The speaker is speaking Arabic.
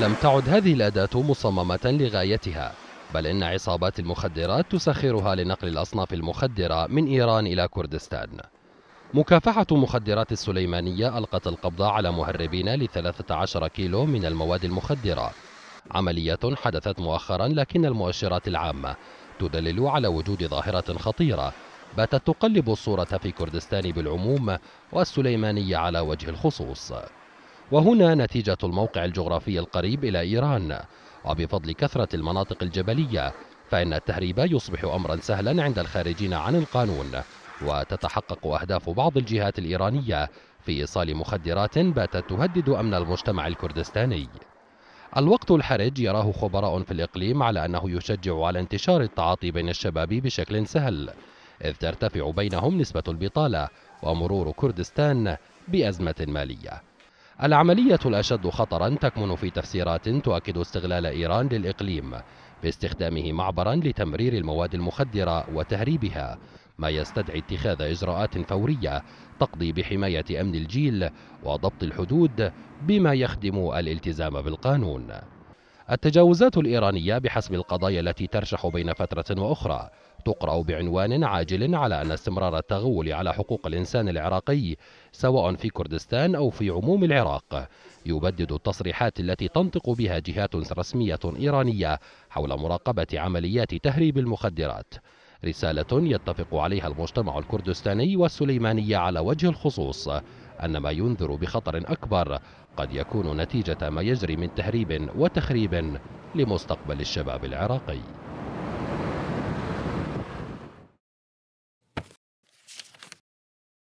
لم تعد هذه الأداة مصممة لغايتها بل إن عصابات المخدرات تسخرها لنقل الأصناف المخدرة من إيران إلى كردستان مكافحة مخدرات السليمانية ألقت القبض على مهربين ل 13 كيلو من المواد المخدرة عملية حدثت مؤخرا لكن المؤشرات العامة تدلل على وجود ظاهرة خطيرة باتت تقلب الصورة في كردستان بالعموم والسليمانية على وجه الخصوص وهنا نتيجة الموقع الجغرافي القريب إلى إيران وبفضل كثرة المناطق الجبلية فإن التهريب يصبح أمرا سهلا عند الخارجين عن القانون وتتحقق أهداف بعض الجهات الإيرانية في إيصال مخدرات باتت تهدد أمن المجتمع الكردستاني الوقت الحرج يراه خبراء في الإقليم على أنه يشجع على انتشار التعاطي بين الشباب بشكل سهل إذ ترتفع بينهم نسبة البطالة ومرور كردستان بأزمة مالية العملية الأشد خطرا تكمن في تفسيرات تؤكد استغلال إيران للإقليم باستخدامه معبرا لتمرير المواد المخدرة وتهريبها ما يستدعي اتخاذ إجراءات فورية تقضي بحماية أمن الجيل وضبط الحدود بما يخدم الالتزام بالقانون التجاوزات الإيرانية بحسب القضايا التي ترشح بين فترة وأخرى تقرأ بعنوان عاجل على أن استمرار التغول على حقوق الإنسان العراقي سواء في كردستان أو في عموم العراق يبدد التصريحات التي تنطق بها جهات رسمية إيرانية حول مراقبة عمليات تهريب المخدرات رسالة يتفق عليها المجتمع الكردستاني والسليمانية على وجه الخصوص أن ما ينذر بخطر أكبر قد يكون نتيجة ما يجري من تهريب وتخريب لمستقبل الشباب العراقي